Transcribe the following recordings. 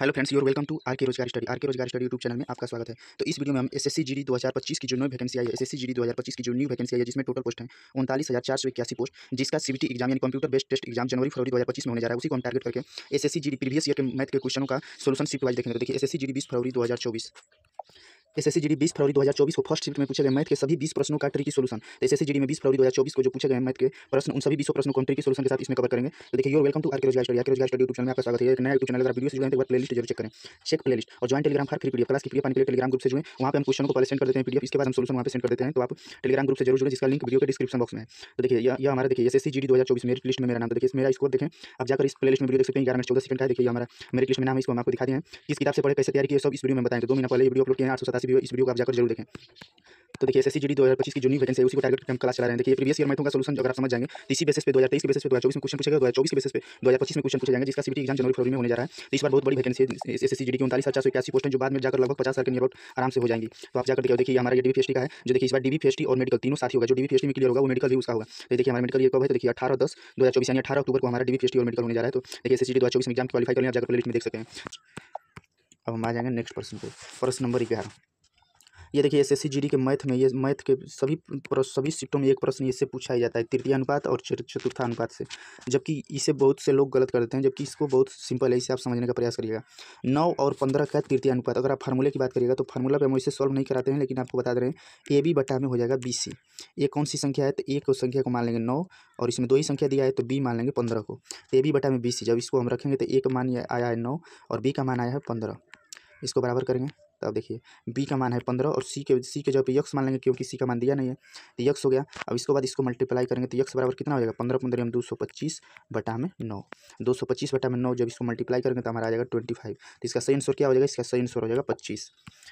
hello friends your welcome to R K Rozgar Study are K Rozgar Study YouTube channel में आपका स्वागत है तो इस वीडियो में हम एसएससी जीडी 2025 की जो नई वैकेंसी आई है एसएससी जीडी 2025 की जो न्यू वैकेंसी आई है जिसमें टोटल पोस्ट है उनतालीस हज़ार चार सौ इक्यासी पोस्ट जिसका सीबीटी एग्जाम यानी कंप्यूटर बेस्ट टेस्ट एग्जाम जनवरी फरवरी दो में होने जा रहा है उसी को हम टारगेट करके एस जीडी प्रीवियस ईयर के मैथ के क्वेश्चनों का सोल्यूशन सीट वाइज देखेंगे तो देखिए एसएससी जी बीस फरवरी दो एस एस जी बीस फरवरी 2024 को फर्स्ट शिफ्ट में पूछे गए मैथ के सभी बीस प्रश्नों का ट्रिकी सोल्यूशन तो एस एस में बीस फरवरी 2024 को जो पूछे गए मैथ के प्रश्न उन सभी बीसों प्रश्नों को ट्री के सोल्यूशन के साथ इसमें कवर करेंगे तो देखिए your welcome to R K Rozgar Study R Rozgar Study YouTube channel में आपका स्वागत है एक नया यूट्यूब चैनल अगर वीडियो से जुड़े तो प्लेलिस्ट जरूर चेक करें चेक प्ले लिस्ट और जॉइन टेलीग्राम हर फ्री क्लास की पीडीएफ के टेलीग्राम ग्रुप से जुड़े वहाँ पर हम क्वेश्चन को पहले सेंड कर देते हैं पीडीएफ इसके बाद हम सोल्यूशन वहाँ पर सेंड कर देते हैं तो आप टेलीग्राम ग्रुप से जरूर जुड़े जिसका लिंक वीडियो के डिस्क्रिप्शन बॉक्स में तो देखिए यह हमारा देखिए एस एस सी मेरी लिस्ट में मेरा नाम देखिए मेरा स्कोर देखें आप जाकर इस प्ले लिस्ट में वीडियो देख सकते हैं ग्यारह चौदह सेकंड का देखिए हमारा मेरी लिस्ट में नाम इसको हम आपको दिखा दें किस किताब से पढ़े कैसे तैयारी की सब इस वीडियो में बताएं तो दो महीना पहले वीडियो अपलोड किया आठ सौ राशि भी इस वीडियो को आप जाकर जरूर देखें तो देखिए एस एस जी दो हज़ार पच्चीस की जूनियर वैकेंसी है उसी को टारगेट हम क्लास चला रहे हैं देखिए प्रीवियस ईयर में का सोलूशन अगर आप समझ जाएंगे इसी बेसिस पे दो हज़ार तेईस के बेसिस पे दो हज़ार चौबीस में क्वेश्चन पूछेगा दो हज़ार चौबीस बेसिस पे दो हज़ार पच्चीस में क्वेश्चन पूछेगा जिसका सीटी एग्जाम जनवरी फरवरी में होने जा रहा है तो इस बार बहुत बड़ी वैकेंसी है एस एस जी की उनतालीस चार सौ इक्यासी पोस्टें जो बाद में जाकर लगभग पचास साल के नियर आराम से हो जाएंगी तो आप जाकर देखिए हमारा डी डीबी का है जो देखिए इस बार डीबी फेस्टी और मेडिकल तीनों साथ होगा जो डी फेस्टी में क्लियर होगा वो मेडिकल भी उसका होगा तो देखिए हमारे मेडिकल ये कब है तो देखिए अठारह दस दो हज़ार चौबीस यानी अठारह अक्टूबर को हमारा डी फेस्टी और मेडिकल होने जा रहा है तो देखिए एस एस जी दो हज़ार चौबीस एग्जाम क्वालिफाई करने आप जाकर प्लेलिस्ट में देख सकते हैं अब हम आ जाएंगे नेक्स्ट प्रश्न पे प्रश्न नंबर ग्यारह ये देखिए एस एस के मैथ में ये मैथ के सभी सभी सीटों में एक प्रश्न इससे पूछा ही जाता है तृतीय अनुपात और चतुर्थ अनुपात से जबकि इसे बहुत से लोग गलत कर देते हैं जबकि इसको बहुत सिंपल है इसे आप समझने का प्रयास करिएगा नौ और पंद्रह का तृतीय अनुपात अगर आप फार्मूले की बात करिएगा तो फार्मूला पर हम इसे सॉल्व नहीं कराते हैं लेकिन आपको बता दे रहे हैं ए बी बटा में हो जाएगा बी सी ये कौन सी संख्या है तो एक संख्या को मान लेंगे नौ और इसमें दो ही संख्या दिया है तो बी मान लेंगे पंद्रह को ए तो बी बटा में बी सी जब इसको हम रखेंगे तो एक मान आया है नौ और बी का मान आया है पंद्रह इसको बराबर करेंगे तो अब देखिए बी का मान है पंद्रह और सी के सी के जब यक्स मान लेंगे क्योंकि सी का मान दिया नहीं है तो यक्स हो गया अब इसके बाद इसको मल्टीप्लाई करेंगे तो यक्स बराबर कितना हो जाएगा पंद्रह पंद्रह हम दो सौ पच्चीस बटा में नौ दो सौ पच्चीस बटा में नौ जब इसको मल्टीप्लाई करेंगे तो हमारा आ जाएगा ट्वेंटी फाइव तो इसका सही आंसर क्या हो जाएगा इसका सही आंसर हो जाएगा पच्चीस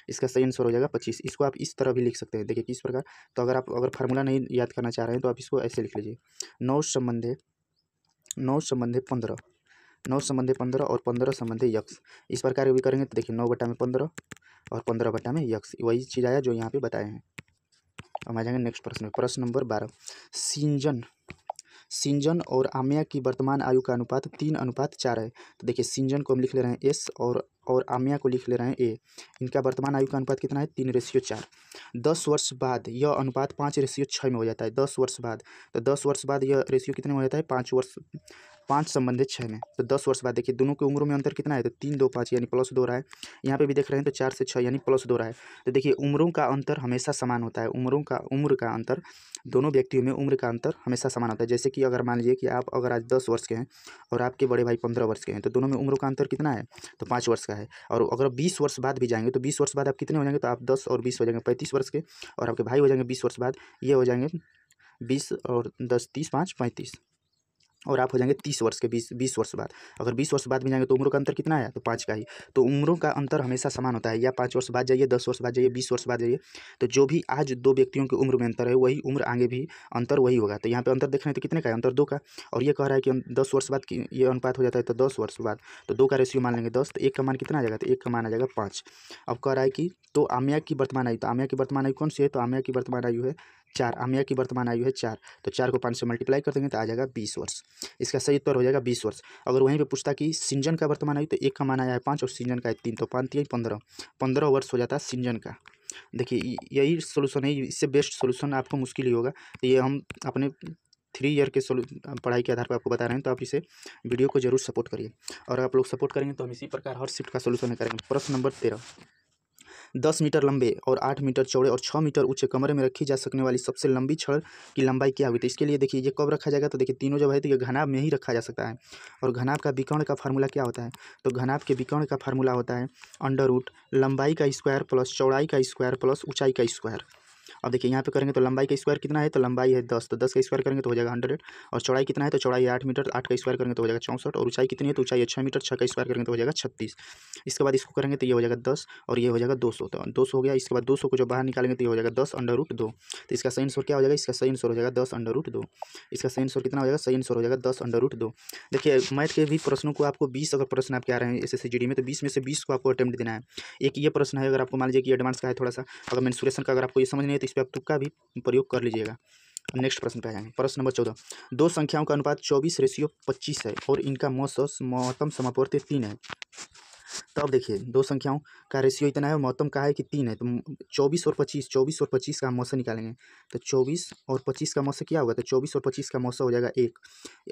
इसका सही आंसर हो जाएगा पच्चीस इसको आप इस तरह भी लिख सकते हैं देखिए किस प्रकार तो अगर आप अगर फार्मूला नहीं याद करना चाह रहे हैं तो आप इसको ऐसे लिख लीजिए नौ संबंधे नौ संबंधे पंद्रह नौ संबंधे पंद्रह और पंद्रह संबंधे यक्स इस प्रकार भी करेंगे तो देखिए नौ बटा में पंद्रह और पंद्रह बटा में यक्स वही चीज़ आया जो यहाँ पे बताए हैं हम आ जाएंगे नेक्स्ट प्रश्न में प्रश्न नंबर बारह सिंजन सिंजन और आम्या की वर्तमान आयु का अनुपात तीन अनुपात चार है तो देखिए सिंजन को हम लिख ले रहे हैं एस और और आम्या को लिख ले रहे हैं ए इनका वर्तमान आयु का अनुपात कितना है तीन रेशियो चार दस वर्ष बाद यह अनुपात पाँच रेशियो छः में हो जाता है दस वर्ष बाद तो दस वर्ष बाद यह रेशियो कितने में हो जाता है पाँच वर्ष पाँच संबंधित छः में तो दस वर्ष बाद देखिए दोनों की उम्र में अंतर कितना है तो तीन दो पाँच यानी प्लस दो रहा है यहाँ पे भी देख रहे हैं तो चार से छः यानी प्लस दो रहा है तो देखिए उम्रों का अंतर हमेशा समान होता है उम्रों का उम्र का अंतर दोनों व्यक्तियों में उम्र का अंतर हमेशा समान होता है जैसे कि अगर मान लीजिए कि आप अगर आज दस वर्ष के हैं और आपके बड़े भाई पंद्रह वर्ष के हैं तो दोनों में उम्र का अंतर कितना है तो पाँच वर्ष का है और अगर बीस वर्ष बाद भी जाएंगे तो बीस वर्ष बाद आप कितने हो जाएंगे तो आप दस और बीस हो जाएंगे पैंतीस वर्ष के और आपके भाई हो जाएंगे बीस वर्ष बाद ये हो जाएंगे बीस और दस तीस पाँच पैंतीस और आप हो जाएंगे तीस वर्ष के बीस बीस वर्ष बाद अगर बीस वर्ष बाद में जाएंगे तो उम्रों का अंतर कितना आया तो पाँच का ही तो उम्रों का अंतर हमेशा समान होता है या पाँच वर्ष बाद जाइए दस वर्ष बाद जाइए बीस वर्ष बाद जाइए तो जो भी आज दो व्यक्तियों की उम्र में अंतर है वही उम्र आगे भी अंतर वही होगा तो यहाँ पर अंतर देख रहे हैं तो कितने का है अंतर दो का और ये कह रहा है कि दस वर्ष बाद ये अनुपात हो जाता है तो दस वर्ष बाद तो दो का रेशियो मान लेंगे दस तो एक का मान कितना आ जाएगा तो एक का मान आ जाएगा पाँच अब कह रहा है कि तो आम्या की वर्तमान आयु तो आम्या की वर्तमान आयु कौन सी है तो आम्या की वर्तमान आयु है चार अमिया की वर्तमान आयु है चार तो चार को पाँच से मल्टीप्लाई कर देंगे तो आ जाएगा बीस वर्ष इसका सही उत्तर हो जाएगा बीस वर्ष अगर वहीं पर पूछता कि सिंजन का वर्तमान आयु तो एक का मान आया है पाँच और सिंजन का है तीन तो पाँच तीन पंद्रह पंद्रह वर्ष हो जाता है सिंजन का देखिए यही सोल्यूशन है इससे बेस्ट सोल्यूशन आपको मुश्किल ही होगा तो ये हम अपने थ्री ईयर के पढ़ाई के आधार पर आपको बता रहे हैं तो आप इसे वीडियो को जरूर सपोर्ट करिए और आप लोग सपोर्ट करेंगे तो हम इसी प्रकार हर शिफ्ट का सोल्यूशन करेंगे प्रश्न नंबर तेरह दस मीटर लंबे और आठ मीटर चौड़े और छः मीटर ऊंचे कमरे में रखी जा सकने वाली सबसे लंबी छड़ की लंबाई क्या हुई थी तो इसके लिए देखिए ये कब रखा जाएगा तो देखिए तीनों जब है तो ये घनाब में ही रखा जा सकता है और घनाब का विकर्ण का फार्मूला क्या होता है तो घनाब के विकर्ण का फार्मूला होता है अंडर रूट लंबाई का स्क्वायर प्लस चौड़ाई का स्क्वायर प्लस ऊंचाई का स्क्वायर अब देखिए यहाँ पे करेंगे तो लंबाई का स्क्वायर कितना है तो लंबाई है दस तो दस का स्क्वायर करेंगे तो हो जाएगा हंड्रेड और चौड़ाई कितना है तो चौड़ाई आठ मीटर आठ का स्क्वायर करेंगे तो हो जाएगा चौंसठ और ऊंचाई कितनी है तो ऊंचाई छः मीटर छः का स्क्वायर करेंगे तो हो जाएगा छत्तीस इसके बाद इसको करेंगे तो ये हो जाएगा दस और ये हो जाएगा दो सौ तो दो सौ हो गया इसके बाद दो सौ को जो बाहर निकालेंगे तो ये हो जाएगा दस अंडर रूट दो तो इसका सही आंसर क्या हो जाएगा इसका सही आंसर हो जाएगा दस अंडर रूट दो इसका सही आंसर कितना हो जाएगा सही आंसर हो जाएगा दस अंडर रूट दो देखिए मैथ के भी प्रश्नों को आपको बीस अगर प्रश्न आपके आ रहे हैं एस एस में तो बीस में से बीस को आपको अटैम्प्ट देना है एक ये प्रश्न है अगर आपको मान लीजिए कि एडवांस का है थोड़ा सा अगर मैंसूरेशन का अगर आपको ये समझ नहीं है तो इस पर आप तुक्का भी प्रयोग कर लीजिएगा नेक्स्ट प्रश्न पे आ जाएंगे प्रश्न नंबर चौदह दो संख्याओं का अनुपात चौबीस रेशियो पच्चीस है और इनका मौसम महत्तम समापवर्ती तीन है तब देखिए दो संख्याओं का रेशियो इतना है और महत्तम का है कि तीन है तो चौबीस और पच्चीस चौबीस और पच्चीस का मौसम निकालेंगे तो चौबीस और पच्चीस का मौसम क्या होगा तो चौबीस और पच्चीस का मौसम हो जाएगा एक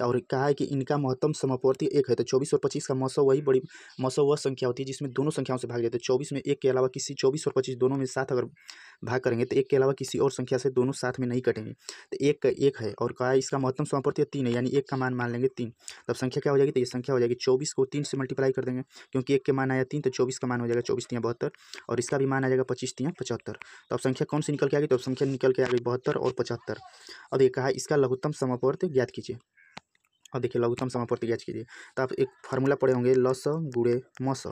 और कहा है कि इनका महत्तम समापूर्ति एक है तो चौबीस और पच्चीस का मौसम वही बड़ी मौसम वह संख्या होती है जिसमें दोनों संख्याओं से भाग जाए तो चौबीस में एक के अलावा किसी चौबीस और पच्चीस दोनों में साथ अगर भाग करेंगे तो एक के अलावा किसी और संख्या से दोनों साथ में नहीं कटेंगे तो एक का एक है और कहा इसका महत्तम समापूर्ति तीन है यानी एक का मान मान लेंगे तीन तब संख्या क्या हो जाएगी तो ये संख्या हो जाएगी चौबीस को तीन से मल्टीप्लाई कर देंगे क्योंकि एक के मान आया तीन तो चौबीस का मान हो जाएगा चौबीस तियाँ बहत्तर और इसका भी मान आ जाएगा पच्चीस तियाँ पचहत्तर तो अब संख्या कौन सी निकल के आ गई तो अब संख्या निकल के आ गई बहत्तर और पचहत्तर अब ये कहा इसका लघुत्तम समापर्त ज्ञात कीजिए और देखिए लघुत्तम समापर्त ज्ञात कीजिए तो आप एक फार्मूला पढ़े होंगे लस गुड़े मस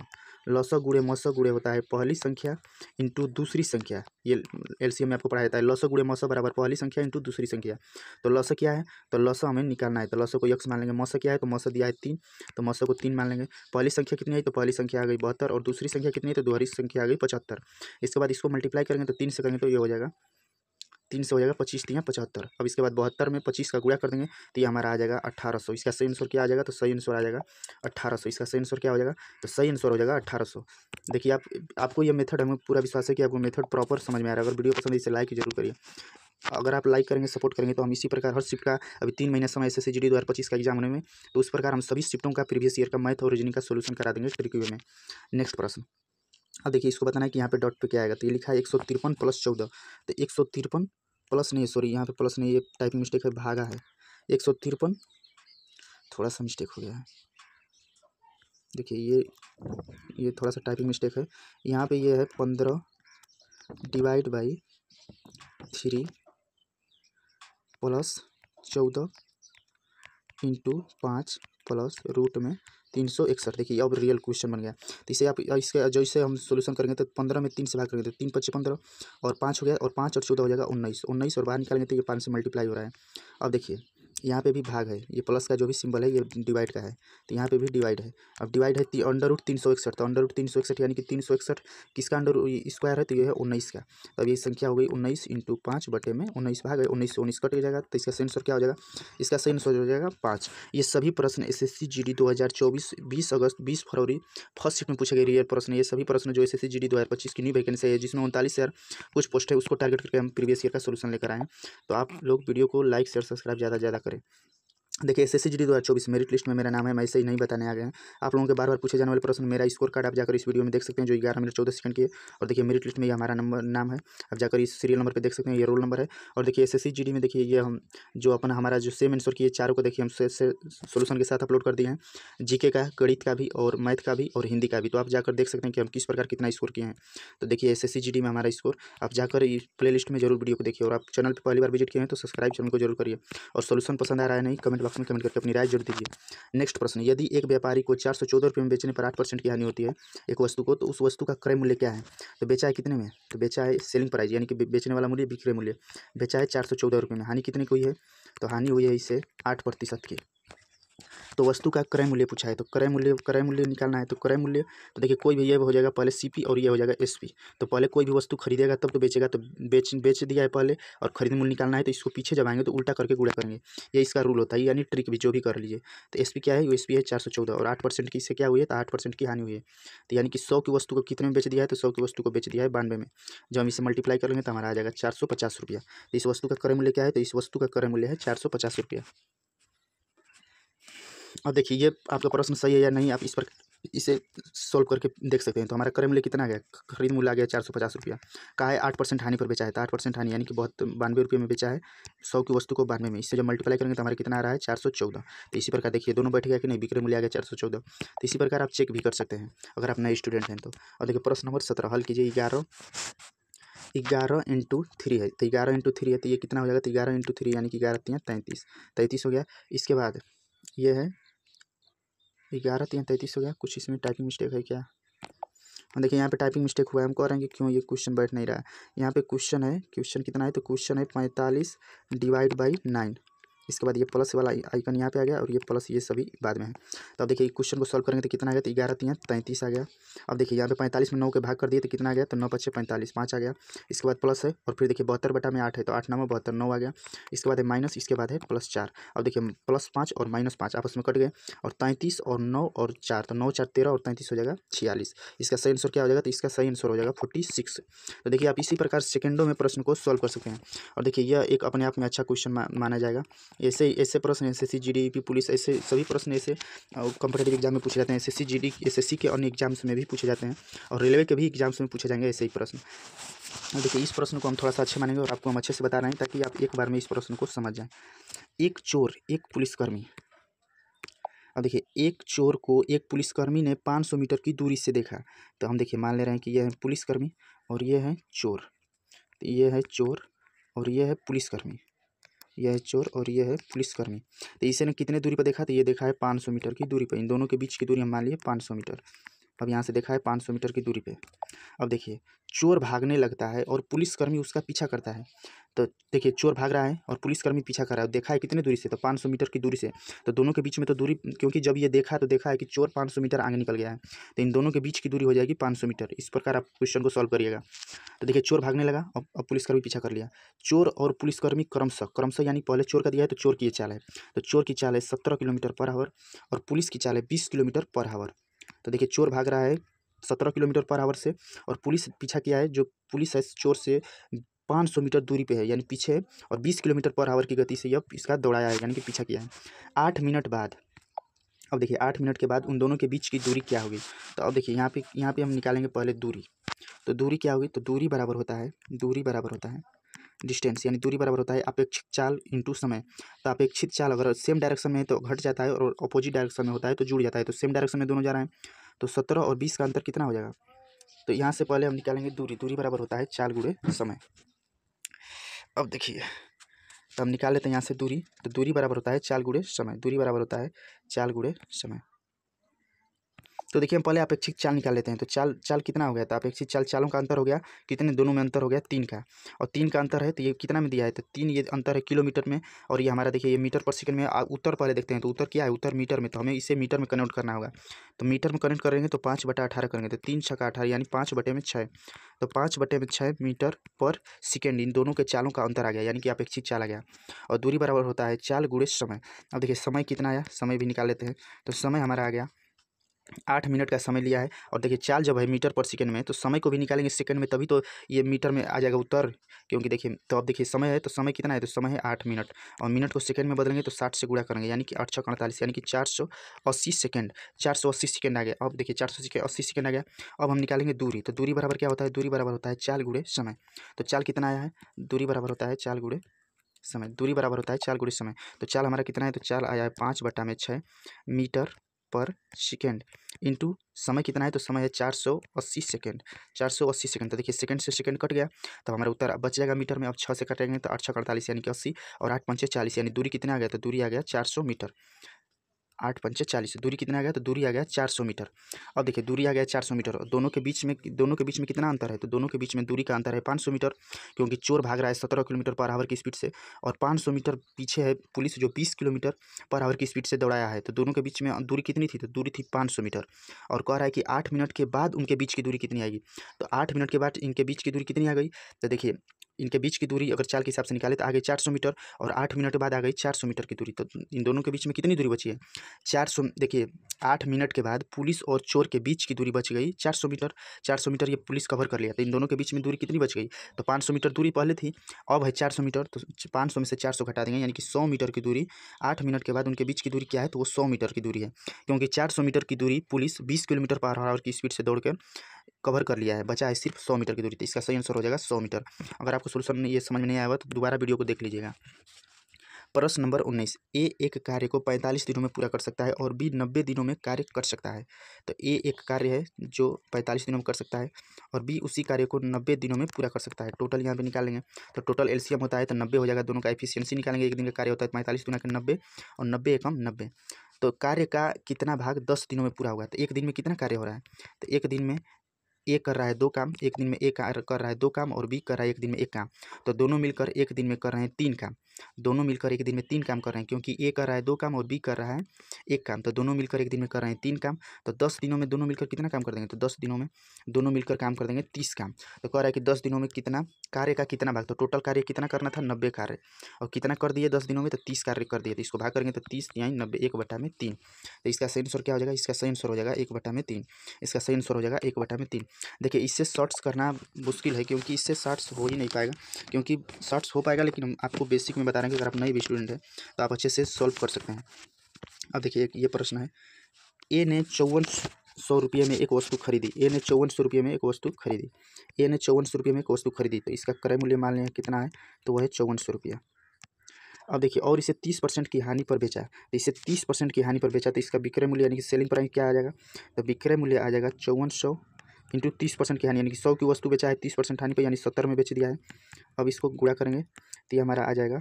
लसो गुड़े मसो गुड़े होता है पहली संख्या इंटू दूसरी संख्या ये एलसीएम में आपको पढ़ाया जाता है लसो गुड़े मसो बराबर पहली संख्या इंटू दूसरी संख्या तो लसो क्या है तो लसो हमें निकालना है तो लसो को यक्स मान लेंगे मसो क्या है तो मसो दिया है तीन तो मसो को तीन मान लेंगे पहली संख्या कितनी आई तो पहली संख्या आ गई बहत्तर और दूसरी संख्या कितनी है तो दोहरी संख्या आ गई पचहत्तर इसके बाद इसको मल्टीप्लाई करेंगे तो तीन से करेंगे तो ये हो जाएगा तीन से हो जाएगा पच्चीस तीन पचहत्तर अब इसके बाद बहत्तर में पच्चीस का गुड़ा कर देंगे तो ये हमारा आ जाएगा अठारह सौ इसका सही आंसर क्या आ जाएगा तो सही आंसर आ जाएगा अठारह सौ इसका सही आंसर क्या हो जाएगा तो सही आंसर हो जाएगा अठारह सौ देखिए आप आपको यह मेथड हमें पूरा विश्वास है कि आपको मेथड प्रॉपर समझ में आ रहा है अगर वीडियो पसंद है इसे लाइक जरूर करिए अगर आप लाइक करेंगे सपोर्ट करेंगे तो हम इसी प्रकार हर शिफ्ट का अभी तीन महीने समय एस एस जी डी दो हज़ार पच्चीस का एग्जाम होने में तो उस प्रकार हम सभी शिफ्टों का प्रीवियस ईयर का मैथ और रीजनिंग का सोल्यूशन करा देंगे फिर में नेक्स्ट प्रश्न अब देखिए इसको बताना है कि यहाँ पे डॉट पे क्या आएगा तो ये लिखा है एक सौ तिरपन प्लस चौदह तो एक सौ तिरपन प्लस नहीं सॉरी यहाँ पे प्लस नहीं ये टाइपिंग मिस्टेक है भागा है एक सौ तिरपन थोड़ा सा मिस्टेक हो गया है देखिए ये ये थोड़ा सा टाइपिंग मिस्टेक है यहाँ पे ये है पंद्रह डिवाइड बाई थ्री प्लस चौदह इंटू पाँच प्लस रूट में तीन सौ इकसठ देखिए अब रियल क्वेश्चन बन गया तो इसे आप इसके जैसे हम सोल्यूशन करेंगे तो पंद्रह में तीन से भाग करेंगे तो तीन पच्चीस पंद्रह और पाँच हो गया और पाँच और चौदह हो जाएगा उन्नीस उन्नीस और बाहर निकालेंगे तो ये पाँच से मल्टीप्लाई हो रहा है अब देखिए यहाँ पे भी भाग है ये प्लस का जो भी सिंबल है ये डिवाइड का है तो यहाँ पे भी डिवाइड है अब डिवाइड है अंडर रूट तीन सौ इकसठ तो अंडर रूट तीन सौ इकसठ यानी कि तीन सौ इकसठ किसका अंडर स्क्वायर है तो ये है उन्नीस का अब ये संख्या हो गई उन्नीस इंटू पाँच बटे में उन्नीस भाग है उन्नीस से उन्नीस कट जाएगा तो इसका सेंसर क्या हो जाएगा इसका सेंसर हो जाएगा पाँच ये सभी प्रश्न S S C G D दो हज़ार चौबीस बीस अगस्त बीस फरवरी फर्स्ट शिफ्ट में पूछे गए रियल प्रश्न ये सभी प्रश्न जो S S C G D दो हज़ार पच्चीस की न्यू वैकेंसी है जिसमें उनतालीस हज़ार कुछ पोस्ट है उसको टारगेट करके हम प्रीवियस ईयर का सोल्यूशन लेकर आए तो आप लोग वीडियो को लाइक शेयर सब्सक्राइब ज़्यादा ज़्यादा ಹೇಳ್ತಾರೆ देखिए एस एस जी दो हज़ार चौबीस मेरिट लिस्ट में मेरा नाम है मैं इसे ही नहीं बताने आ गया आप लोगों के बार बार पूछे जाने वाले प्रश्न मेरा स्कोर कार्ड आप जाकर इस वीडियो में देख सकते हैं जो ग्यारह मिनट चौदह सेकंड की है और देखिए मेरिट लिस्ट में ये हमारा नंबर नाम है आप जाकर इस सीरियल नंबर पर देख सकते हैं ये रोल नंबर है और देखिए एस एस में देखिए ये हम जो अपना हमारा जो सेम आंसर किए चारों को देखिए हम सोल्यूशन के साथ अपलोड कर दिए हैं जीके का गणित का भी और मैथ का भी और हिंदी का भी तो आप जाकर देख सकते हैं कि हम किस प्रकार कितना स्कोर किए हैं तो देखिए एस एस में हमारा स्कोर आप जाकर इस प्ले में जरूर वीडियो को देखिए और आप चैनल पर पहली बार विजिट किए हैं तो सब्सक्राइब चैनल को जरूर करिए और सोल्यूशन पसंद आ रहा है नहीं कमेंट बॉक्स में कमेंट करके अपनी राय जोड़ दीजिए नेक्स्ट प्रश्न यदि एक व्यापारी को चार सौ चौदह रुपये में बेचने पर आठ परसेंट की हानि होती है एक वस्तु को तो उस वस्तु का क्रय मूल्य क्या है तो बेचा है कितने में तो बेचा है सेलिंग प्राइस यानी कि बेचने वाला मूल्य बिक्रय मूल्य बेचा है चार सौ चौदह रुपये में हानि कितने की हुई है तो हानि हुई है इससे आठ प्रतिशत की तो वस्तु का क्रय मूल्य पूछा है तो क्रय मूल्य क्रय मूल्य निकालना है तो क्रय मूल्य तो देखिए कोई भी ये हो जाएगा पहले सी और ये हो जाएगा एस तो पहले कोई भी वस्तु खरीदेगा तब तो बेचेगा तो बेच बेच दिया है पहले और खरीद मूल्य निकालना है तो इसको पीछे जब आएंगे तो उल्टा करके गुड़ा करेंगे ये इसका रूल होता है यानी ट्रिक भी जो भी कर लीजिए तो एस क्या है एस है चार और आठ परसेंट की इससे क्या हुई है तो आठ परसेंट की हानि हुई है तो यानी कि सौ की वस्तु को कितने में बेच दिया है तो सौ की वस्तु को बेच दिया है बानवे में जब हम इसे मल्टीप्लाई करेंगे तो हमारा आ जाएगा चार सौ पचास रुपया तो इस वस्तु का क्रय मूल्य क्या है तो इस वस्तु का क्रय मूल्य है चार सौ पचास रुपया और देखिए ये आपका प्रश्न सही है या नहीं आप इस पर इसे सॉल्व करके देख सकते हैं तो हमारा क्रय मूल्य कितना गया खरीद मूल्य आ गया चार सौ पचास रुपया कहा है आठ परसेंट हानि पर बेचा है तो आठ परसेंट हानि यानी कि बहुत बानवे रुपये में बेचा है सौ की वस्तु को बानवे में इससे जब मल्टीप्लाई करेंगे तो हमारा कितना आ रहा है चार सौ चौदह तो इसी प्रकार देखिए दोनों बैठ गया कि नहीं विक्रय मूल्य आ गया चार सौ चौदह तो इसी प्रकार आप चेक भी कर सकते हैं अगर आप नए स्टूडेंट हैं तो और देखिए प्रश्न नंबर सत्रह हल कीजिए ग्यारह ग्यारह इंटू थ्री है तो ग्यारह इंटू थ्री है तो ये कितना हो जाएगा तो ग्यारह इंटू थ्री यानी कि ग्यारह तीन तैंतीस तैंतीस हो गया इसके बाद ये है ग्यारह तीन तैंतीस हो गया कुछ इसमें टाइपिंग मिस्टेक है क्या देखिए यहाँ पे टाइपिंग मिस्टेक हुआ है हम कह रहे हैं कि क्यों ये क्वेश्चन बैठ नहीं रहा है यहाँ पे क्वेश्चन है क्वेश्चन कितना है तो क्वेश्चन है पैंतालीस डिवाइड बाई नाइन इसके बाद ये प्लस वाला आइकन यहाँ पे आ गया और ये प्लस ये सभी बाद में है तो अब देखिए क्वेश्चन को सॉल्व करेंगे तो कितना आ गया तो ग्यारह तीन तैंतीस आ गया अब देखिए यहाँ पे पैंतालीस में नौ के भाग कर दिए तो कितना आ गया तो नौ पच्चीस पैंतालीस पाँच आ गया इसके बाद प्लस है और फिर देखिए बहत्तर बटा में आठ है तो आठ नौ बहत्तर नौ आ गया इसके बाद है माइनस इसके बाद है प्लस चार अब देखिए प्लस पाँच और माइनस पाँच आपस में कट गए और तैंतीस और नौ और चार तो नौ चार तेरह और तैंतीस हो जाएगा छियालीस इसका सही आंसर क्या हो जाएगा तो इसका सही आंसर हो जाएगा फोर्टी सिक्स तो देखिए आप इसी प्रकार सेकेंडों में प्रश्न को सॉल्व कर सकते हैं और देखिए यह एक अपने आप में अच्छा क्वेश्चन माना जाएगा ऐसे ऐसे प्रश्न S S C G D P police ऐसे सभी प्रश्न ऐसे कॉम्पिटेटिव एग्जाम में पूछे जाते हैं S S C G D S S C के अन्य एग्जाम्स में भी पूछे जाते हैं और रेलवे के भी एग्जाम्स में पूछे जाएंगे ऐसे ही प्रश्न देखिए इस प्रश्न को हम थोड़ा सा अच्छे मानेंगे और आपको हम अच्छे से बता रहे हैं ताकि आप एक बार में इस प्रश्न को समझ जाएँ एक चोर एक पुलिसकर्मी अब देखिए एक चोर को एक पुलिसकर्मी ने 500 मीटर की दूरी से देखा तो हम देखिए मान ले रहे हैं कि यह है पुलिसकर्मी और यह है चोर तो यह है चोर और यह है पुलिसकर्मी यह है चोर और यह है पुलिसकर्मी तो इसे ने कितने दूरी पर देखा तो ये देखा है पाँच मीटर की दूरी पर इन दोनों के बीच की दूरी हम मान लिए पाँच मीटर अब यहाँ से देखा है पाँच मीटर की दूरी पे अब देखिए चोर भागने लगता है और पुलिसकर्मी उसका पीछा करता है तो देखिए चोर भाग रहा है और पुलिसकर्मी पीछा कर रहा है देखा है कितने दूरी से तो 500 मीटर की दूरी से तो दोनों के बीच में तो दूरी क्योंकि जब ये देखा तो देखा है कि चोर 500 मीटर आगे निकल गया है तो इन दोनों के बीच की दूरी हो जाएगी 500 मीटर इस प्रकार आप क्वेश्चन को सॉल्व करिएगा तो देखिए चोर भागने लगा और अब पुलिसकर्मी पीछा कर लिया चोर और पुलिसकर्मी क्रमशः क्रमशः यानी पहले चोर का दिया है तो चोर की चाल है तो चोर की चाल है सत्रह किलोमीटर पर आवर और पुलिस की चाल है बीस किलोमीटर पर आवर तो देखिए चोर भाग रहा है सत्रह किलोमीटर पर आवर से और पुलिस पीछा किया है जो पुलिस है चोर से पाँच सौ मीटर दूरी पर है यानी पीछे और बीस किलोमीटर पर आवर की गति से यह इसका दौड़ाया है यानी कि पीछा किया है आठ मिनट बाद अब देखिए आठ मिनट के बाद उन दोनों के बीच की दूरी क्या होगी तो अब देखिए यहाँ पे यहाँ पे हम निकालेंगे पहले दूरी तो दूरी क्या होगी तो दूरी बराबर होता है दूरी बराबर होता है डिस्टेंस यानी दूरी बराबर होता है अपेक्षित चाल इंटू समय तो अपेक्षित चाल अगर सेम डायरेक्शन में है तो घट जाता है और अपोजिट डायरेक्शन में होता है तो जुड़ जाता है तो सेम डायरेक्शन में दोनों जा रहे हैं तो सत्रह और बीस का अंतर कितना हो जाएगा तो यहाँ से पहले हम निकालेंगे दूरी दूरी बराबर होता है चाल गुड़े समय अब देखिए तो हम निकाल लेते हैं यहाँ से दूरी तो दूरी बराबर होता है चाल गुड़े समय दूरी बराबर होता है चाल गुड़े समय तो देखिए हम पहले अपेक्षित चाल निकाल लेते हैं तो चाल चाल कितना हो गया था अपेक्षित चाल चालों का अंतर हो गया कितने दोनों में अंतर हो गया तीन का और तीन का अंतर है तो ये कितना में दिया है तो तीन ये अंतर है किलोमीटर में और ये हमारा देखिए ये मीटर पर सेकंड में उत्तर पहले देखते हैं तो उत्तर क्या है उत्तर मीटर में तो हमें इसे मीटर में कनेक्ट करना होगा तो मीटर में कनेक्ट करेंगे तो पाँच बटा अठारह करेंगे तो तीन छका अठारह यानी पाँच बटे में छः तो पाँच बटे में छः मीटर पर सेकेंड इन दोनों के चालों का अंतर आ गया यानी कि अपेक्षित चाल आ गया और दूरी बराबर होता है चाल गुड़े समय अब देखिए समय कितना आया समय भी निकाल लेते हैं तो समय हमारा आ गया आठ मिनट का समय लिया है और देखिए चाल जब है मीटर पर सेकंड में तो समय को भी निकालेंगे सेकंड में तभी तो ये मीटर में आ जाएगा उत्तर क्योंकि देखिए तो अब देखिए समय है तो समय कितना है तो समय है आठ मिनट और मिनट को सेकंड में बदलेंगे तो साठ से गुड़ा करेंगे यानी कि आठ छः अड़तालीस यानी कि चार सौ अस्सी सेकेंड चार सौ अस्सी सेकेंड आ गया अब देखिए चार सौ अस्सी सेकेंड आ गया अब हम निकालेंगे दूरी तो दूरी बराबर क्या होता है दूरी बराबर होता है चाल गुड़े समय तो चाल कितना आया है दूरी बराबर होता है चाल गुड़े समय दूरी बराबर होता है चाल गुड़े समय तो चाल हमारा कितना है तो चाल आया है पाँच बट्टा में छः मीटर पर सेकेंड इंटू समय कितना है तो समय है चार सौ अस्सी सेकेंड चार सौ अस्सी सेकेंड तो देखिए सेकेंड से सेकेंड कट गया तो हमारा उत्तर बच जाएगा मीटर में अब छः से कटेंगे तो आठ सौ अड़तालीस यानी कि अस्सी और आठ पंचे चालीस यानी दूरी कितना आ गया तो दूरी आ गया चार सौ मीटर आठ पंचे चालीस तो दूरी कितना आ गया तो दूरी आ गया चार सौ मीटर अब देखिए दूरी आ गया चार सौ मीटर और दोनों के बीच में दोनों के बीच में कितना अंतर है तो दोनों के बीच में दूरी का अंतर है पाँच सौ मीटर क्योंकि चोर भाग रहा है सत्रह किलोमीटर पर आवर की स्पीड से और पाँच सौ मीटर पीछे है पुलिस जो बीस किलोमीटर पर आवर की स्पीड से दौड़ाया है तो दोनों के बीच में दूरी कितनी थी तो दूरी थी पाँच सौ मीटर और कह रहा है कि आठ मिनट के बाद उनके बीच की दूरी कितनी आएगी तो आठ मिनट के बाद इनके बीच की दूरी कितनी आ गई तो देखिए इनके बीच की दूरी अगर चाल के हिसाब से निकाले तो आगे 400 मीटर और आठ मिनट बाद आ गई 400 मीटर की दूरी तो इन दोनों के बीच में कितनी दूरी बची है 400 देखिए आठ मिनट के बाद पुलिस और चोर के बीच की दूरी बच गई 400 मीटर 400 मीटर ये पुलिस कवर कर लिया तो इन दोनों के बीच में दूरी कितनी बच गई तो पाँच मीटर दूरी पहले थी अब है चार मीटर तो पाँच में से चार घटा देंगे यानी कि सौ मीटर की दूरी आठ मिनट के बाद उनके बीच की दूरी क्या है तो वो सौ मीटर की दूरी है क्योंकि चार मीटर की दूरी पुलिस बीस किलोमीटर पर आवर की स्पीड से दौड़ के कवर कर लिया है बचा है सिर्फ सौ मीटर की दूरी तो इसका सही आंसर हो जाएगा सौ मीटर अगर आपको सोल्यूशन ये समझ में नहीं आया हुआ तो दोबारा वीडियो को देख लीजिएगा प्रश्न नंबर उन्नीस ए एक कार्य को पैंतालीस दिनों में पूरा कर सकता है और बी नब्बे दिनों में कार्य कर सकता है तो ए एक कार्य है जो पैंतालीस दिनों में कर सकता है और बी उसी कार्य को नब्बे दिनों में पूरा कर सकता है टोटल यहाँ पे निकालेंगे तो टोटल एलसीएम होता है तो नब्बे हो जाएगा दोनों का एफिशियंसी निकालेंगे एक दिन का कार्य होता है तो पैंतालीस दिनों का नब्बे और नब्बे एकम नब्बे तो कार्य का कितना भाग दस दिनों में पूरा होगा तो एक दिन में कितना कार्य हो रहा है तो एक दिन में ए कर रहा है दो काम एक दिन में ए कर रहा है दो काम और बी कर रहा है एक दिन में एक काम तो दोनों मिलकर एक दिन में कर रहे हैं तीन काम दोनों मिलकर एक दिन में तीन काम कर रहे हैं क्योंकि ए कर रहा है दो काम और बी कर रहा है एक काम तो दोनों मिलकर एक दिन में कर रहे हैं तीन काम तो दस दिनों में दोनों मिलकर कितना काम कर देंगे तो दस दिनों में दोनों मिलकर काम कर देंगे तीस काम तो कह रहा है कि दस दिनों में कितना कार्य का कितना भाग तो टोटल कार्य कितना करना था नब्बे कार्य और कितना कर दिए दस दिनों में तो तीस कार्य कर दिए तो इसको भाग करेंगे तो तीस यानी नब्बे एक बटा में तीन तो इसका सही आंसर क्या हो जाएगा इसका सही आंसर हो जाएगा एक बटा में तीन इसका सही आंसर हो जाएगा एक बटा में तीन देखिए इससे शॉर्ट्स करना मुश्किल है क्योंकि इससे शॉर्ट्स हो ही नहीं पाएगा क्योंकि शॉर्ट्स हो पाएगा लेकिन आपको बेसिक में बता रहे हैं कि अगर आप नए भी स्टूडेंट हैं तो आप अच्छे से सॉल्व कर सकते हैं अब देखिए एक ये प्रश्न है ए ने चौवन सौ रुपये में एक वस्तु खरीदी ए ने चौवन सौ रुपये में एक वस्तु खरीदी ए ने चौवन सौ रुपये में एक वस्तु खरीदी तो इसका क्रय मूल्य मान लिया कितना है तो वह है चौवन सौ रुपया अब देखिए और इसे तीस परसेंट की हानि पर बेचा तो इसे तीस परसेंट की हानि पर बेचा तो इसका विक्रय मूल्य यानी कि सेलिंग प्राइस क्या आ जाएगा तो विक्रय मूल्य आ जाएगा चौवन सौ इंटू तीस परसेंट की हानि यानी कि सौ की वस्तु बेचा है तीस परसेंट हानि पर यानी सत्तर में बेच दिया है अब इसको गुड़ा करेंगे तो ये हमारा आ जाएगा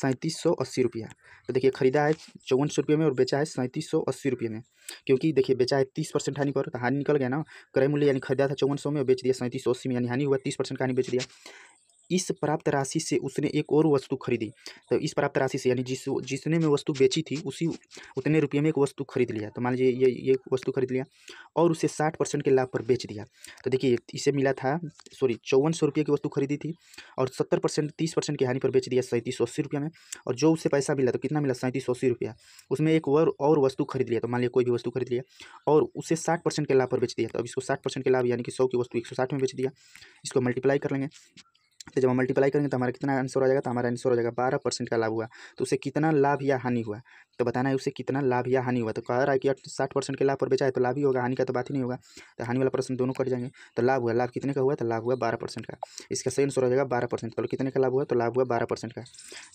सैंतीस सौ अस्सी रुपया तो देखिए खरीदा है चौवन सौ रुपये में और बेचा है सैंतीस सौ अस्सी रुपये में क्योंकि देखिए बेचा है तीस परसेंट हानि पर तो हानि निकल गया ना क्रय मूल्य यानी खरीदा था चौवन सौ में और बेच दिया सैंतीस सौ अस्सी में यानी हानि हुआ तीस परसेंट का हानि बेच दिया इस प्राप्त राशि से उसने एक और वस्तु खरीदी तो इस प्राप्त राशि से यानी जिस जिसने में वस्तु बेची थी उसी उतने रुपये में एक वस्तु खरीद लिया तो मान लीजिए ये ये वस्तु खरीद लिया और उसे साठ परसेंट के लाभ पर बेच दिया तो देखिए इसे मिला था सॉरी चौवन सौ रुपये की वस्तु खरीदी थी और सत्तर परसेंट तीस परसेंट की हानि पर बेच दिया सैंतीस सौ अस्सी रुपये में और जो उससे पैसा मिला तो कितना मिला सैंतीस सौ अस्सी रुपया उसमें एक और और वस्तु खरीद लिया तो मान लिया कोई भी वस्तु खरीद लिया और उसे साठ परसेंट के लाभ पर बेच दिया तो अब इसको साठ परसेंट के लाभ यानी कि सौ की वस्तु एक सौ साठ में बेच दिया इसको मल्टीप्लाई कर लेंगे तो जब हम मल्टीप्लाई करेंगे तो हमारा कितना आंसर हो जाएगा तो हमारा आंसर हो जाएगा बारह परसेंट का लाभ हुआ तो उसे कितना लाभ या हानि हुआ तो बताना है उसे कितना लाभ या हानि हुआ तो कह रहा है कि साठ परसेंट के लाभ पर बेचा है तो लाभ ही होगा हानि का तो बात ही नहीं होगा तो हानि वाला प्रश्न दोनों कट जाएंगे तो लाभ हुआ लाभ कितने का हुआ तो लाभ हुआ बारह परसेंट का इसका सही आंसर हो जाएगा बारह परसेंट तो कितने का लाभ हुआ तो लाभ हुआ बारह परसेंट का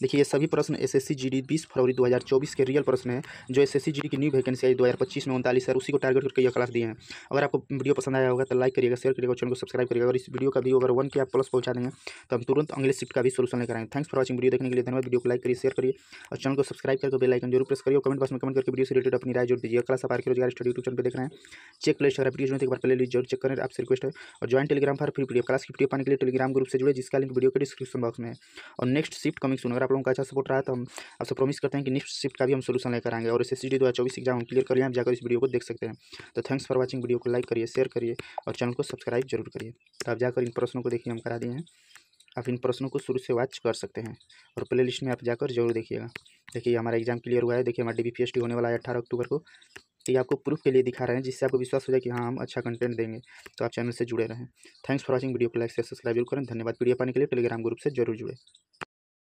देखिए ये सभी प्रश्न एस एस सी बीस फरवरी दो हज़ार चौबीस के रियल प्रश्न है जो एस एस की न्यू वैकेंसी आई दो हज़ार पच्चीस में उनतालीस है उसी को टारगेट करके यह क्लास दिए हैं अगर आपको वीडियो पसंद आया होगा तो लाइक करिएगा शेयर करिएगा चैनल को सब्सक्राइब करिएगा और इस वीडियो का भी अगर वन के आप प्लस पहुँचा देंगे तो हम तुरंत अंग्रेज शिफ्ट का भी सोल्यूशन लेकर आएंगे थैंक्स फॉर वॉचिंग वीडियो देखने के लिए धन्यवाद वीडियो को लाइक करिए शेयर करिए और चैनल को सब्सक्राइब करके बेल आइकन जरूर प्रेस करिए कमेंट बॉक्स में कमेंट करके वीडियो से रिलेटेड अपनी राय जोड़ दीजिए कला सफार के रोजगार स्टडी यूट्यूब चैनल पर देख रहे हैं चेक प्ले स्टार वीडियो एक बार पहले लीजिए जरूर चेक करें आपसे रिक्वेस्ट है और ज्वाइन टेलीग्राम पर फ्री वीडियो क्लास की वीडियो पाने के लिए टेलीग्राम ग्रुप से जुड़े जिसका लिंक वीडियो के डिस्क्रिप्शन बॉक्स में और नेक्स्ट शिफ्ट कमिंग सुन अगर आप लोगों का अच्छा सपोर्ट रहा तो हम आपसे प्रॉमिस करते हैं कि नेक्स्ट शिफ्ट का भी हम सोल्यूशन लेकर आएंगे और एस एस डी द्वारा चौबीस एग्जाम क्लियर करिए आप जाकर इस वीडियो को देख सकते हैं तो थैंक्स फॉर वॉचिंग वीडियो को लाइक करिए शेयर करिए और चैनल को सब्सक्राइब जरूर करिए तो आप जाकर इन प्रश्नों को देखिए हम करा दिए हैं आप इन प्रश्नों को शुरू से वाच कर सकते हैं और प्ले लिस्ट में आप जाकर जरूर देखिएगा देखिए हमारा एग्जाम क्लियर हुआ है देखिए हमारा डी पी होने वाला है अट्ठारह अक्टूबर को तो ये आपको प्रूफ के लिए दिखा रहे हैं जिससे आपको विश्वास हो जाए कि हाँ हम अच्छा कंटेंट देंगे तो आप चैनल से जुड़े रहें थैंक्स फॉर वॉचिंग वीडियो को लाइक से सब्सक्राइब जरूर करें धन्यवाद वीडियो पाने के लिए टेलीग्राम ग्रुप से जरूर जुड़े